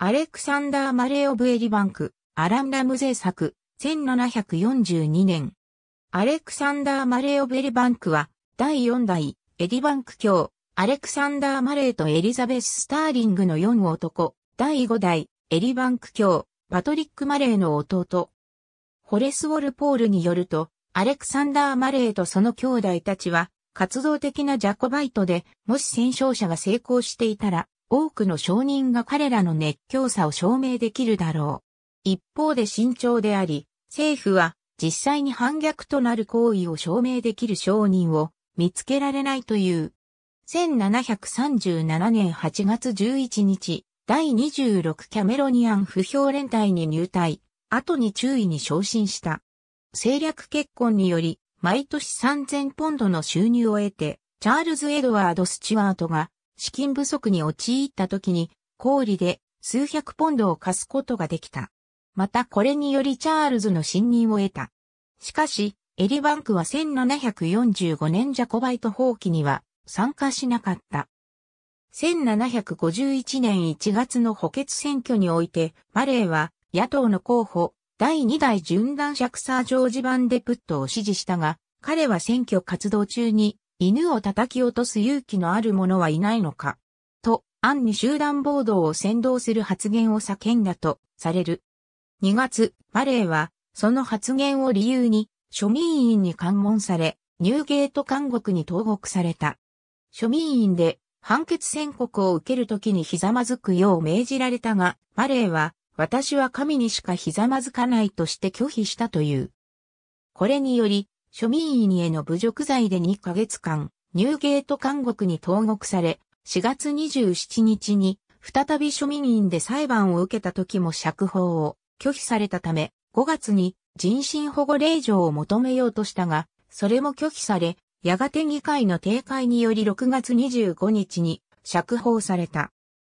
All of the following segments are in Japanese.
アレクサンダー・マレーオブ・エリバンク、アラン・ラムゼ作、1742年。アレクサンダー・マレーオブ・エリバンクは、第4代、エリバンク卿、アレクサンダー・マレーとエリザベス・スターリングの4男、第5代、エリバンク卿、パトリック・マレーの弟。ホレス・ウォルポールによると、アレクサンダー・マレーとその兄弟たちは、活動的なジャコバイトで、もし戦勝者が成功していたら、多くの証人が彼らの熱狂さを証明できるだろう。一方で慎重であり、政府は実際に反逆となる行為を証明できる証人を見つけられないという。1737年8月11日、第26キャメロニアン不評連隊に入隊、後に注意に昇進した。政略結婚により、毎年3000ポンドの収入を得て、チャールズ・エドワード・スチュワートが資金不足に陥った時に、小売で数百ポンドを貸すことができた。またこれによりチャールズの信任を得た。しかし、エリバンクは1745年ジャコバイト放棄には参加しなかった。1751年1月の補欠選挙において、マレーは野党の候補、第2代準男爵サージョージ・バンデプットを支持したが、彼は選挙活動中に犬を叩き落とす勇気のある者はいないのか。と、暗に集団暴動を先導する発言を叫んだとされる。2月、マレーは、その発言を理由に、庶民院に喚問され、ニューゲート監獄に投獄された。庶民院で判決宣告を受けるときにひざまずくよう命じられたが、マレーは、私は神にしかひざまずかないとして拒否したという。これにより、庶民院への侮辱罪で2ヶ月間、ニューゲート監獄に投獄され、4月27日に、再び庶民院で裁判を受けた時も釈放を拒否されたため、5月に人身保護令状を求めようとしたが、それも拒否され、やがて議会の定会により6月25日に釈放された。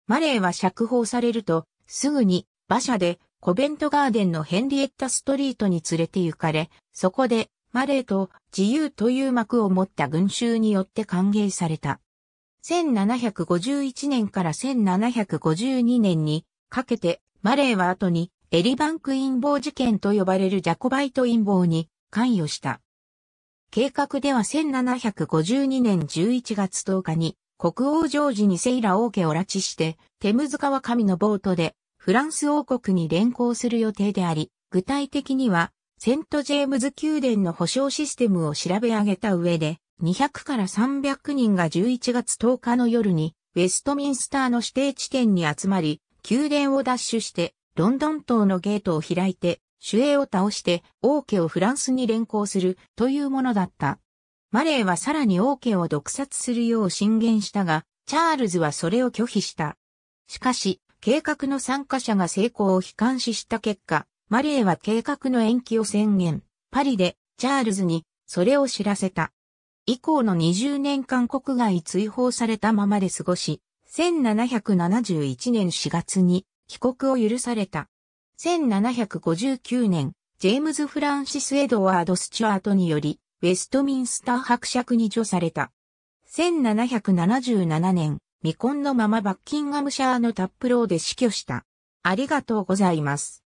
マレーは釈放されると、すぐに馬車でコベントガーデンのヘンリエッタストリートに連れて行かれ、そこでマレーと自由という幕を持った群衆によって歓迎された。1751年から1752年にかけてマレーは後にエリバンク陰謀事件と呼ばれるジャコバイト陰謀に関与した。計画では1752年11月10日に国王ジョージにセイラ王家を拉致してテムズ川神のボートでフランス王国に連行する予定であり、具体的にはセント・ジェームズ宮殿の保証システムを調べ上げた上で、200から300人が11月10日の夜に、ウェストミンスターの指定地点に集まり、宮殿を奪取して、ロンドン島のゲートを開いて、主衛を倒して、王家をフランスに連行するというものだった。マレーはさらに王家を毒殺するよう進言したが、チャールズはそれを拒否した。しかし、計画の参加者が成功を悲観視した結果、マレーは計画の延期を宣言、パリでチャールズにそれを知らせた。以降の20年間国外追放されたままで過ごし、1771年4月に帰国を許された。1759年、ジェームズ・フランシス・エドワード・スチュアートにより、ウェストミンスター伯爵に除された。1777年、未婚のままバッキンガムシャーのタップローで死去した。ありがとうございます。